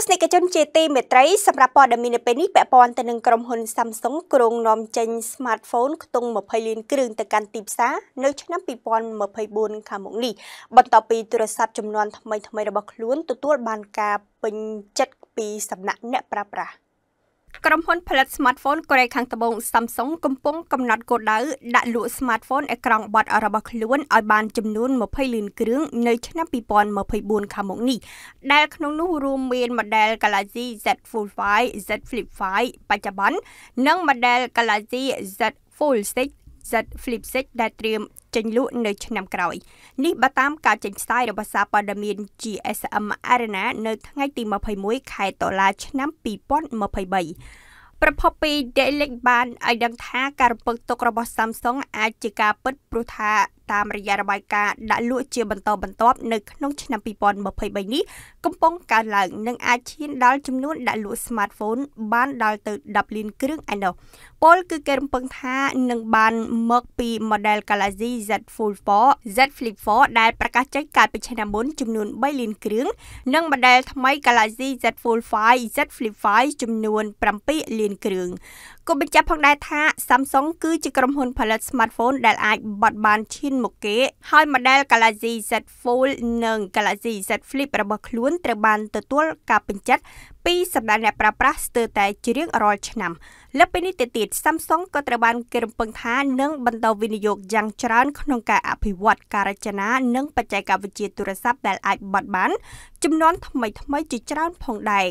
ទស្សនិកជនជាទីមេត្រីសម្រាប់ព័ត៌មាននៅពេលនេះពាក់ព័ន្ធទៅនឹងក្រុមហ៊ុន Samsung ក្រុងនាំចេញ smartphone ខ្ទង់20លានគ្រឿងទៅកាន់ទីផ្សារនៅឆ្នាំ2024ខាងមុខនេះបន្ទាប់ពីទូរស័ព្ទចំនួនថ្មីៗរបស់ខ្លួនទទួលបានការពេញចិត្តពីសំណាក់អ្នកប្រើប្រាស់។ក្រុមហ៊ុនផលិត smartphone កូរ៉េខាងត្បូង Samsung កំពុងកំណត់គោលដៅដាក់លក់ smartphone អេក្រង់បត់របស់ខ្លួនឲ្យបានចំនួន20លានគ្រឿងនៅឆ្នាំ2024ខាងមុខនេះដែលក្នុងនោះរួមមាន model Galaxy Z Fold 5 Z Flip 5បច្ចុប្បន្ននិង model Galaxy Z Fold 6 Z Flip 6ដែលត្រៀមចេញលក់នៅឆ្នាំក្រោយនេះបើតាមការចេញផ្សាយរបស់សារព័ត៌មាន GSM Arena នៅថ្ងៃទី21ខែតុលាឆ្នាំ2023ប្រភពពី Daily បានឲ្យដឹងថាការរំពឹងទុករបស់ Samsung អាចជាការពិតព្រោះថាតាមរយៈរបាយការណ៍ដាក់លក់ជាបន្តបន្ទាប់នៅក្នុងឆ្នាំ2023នេះកំពុងកើនឡើងនិងអាចឈានដល់ចំនួនដាក់លក់ smartphone បានដល់ទៅ10លាន គ្រឿងឯណោះពលគឺគេរំពឹងថានឹងបានមកពី model Galaxy Z Fold 4 Z Flip 4ដែលប្រកាសចេញកាលពីឆ្នាំមុនចំនួន3លានគ្រឿងនិង model ថ្មី Galaxy Z Fold 5 Z Flip 5ចំនួន7លានគ្រឿងក៏បញ្ជាក់ផងដែរថា Samsung គឺជាក្រុមហ៊ុន ផលិត smartphone ដែលអាចបត់បានឈានមុខគេហើយ model Galaxy Z Fold និង Galaxy Z Flip របស់ខ្លួនត្រូវបានទទួលការពេញចិត្តពីសម្រាប់អ្នកប្រើប្រាស់ស្ទើរតែជារៀងរាល់ឆ្នាំលើពីនេះទៅទៀត Samsung ក៏ត្រូវបានគេរំពឹងថានឹងបន្តវិនិយោគយ៉ាងច្រើនក្នុងការអភិវឌ្ឍការរចនា និងបច្ចេកវិទ្យាទូរស័ព្ទដែលអាចបត់បានចំនួនថ្មីថ្មីជាច្រើនផងដែរ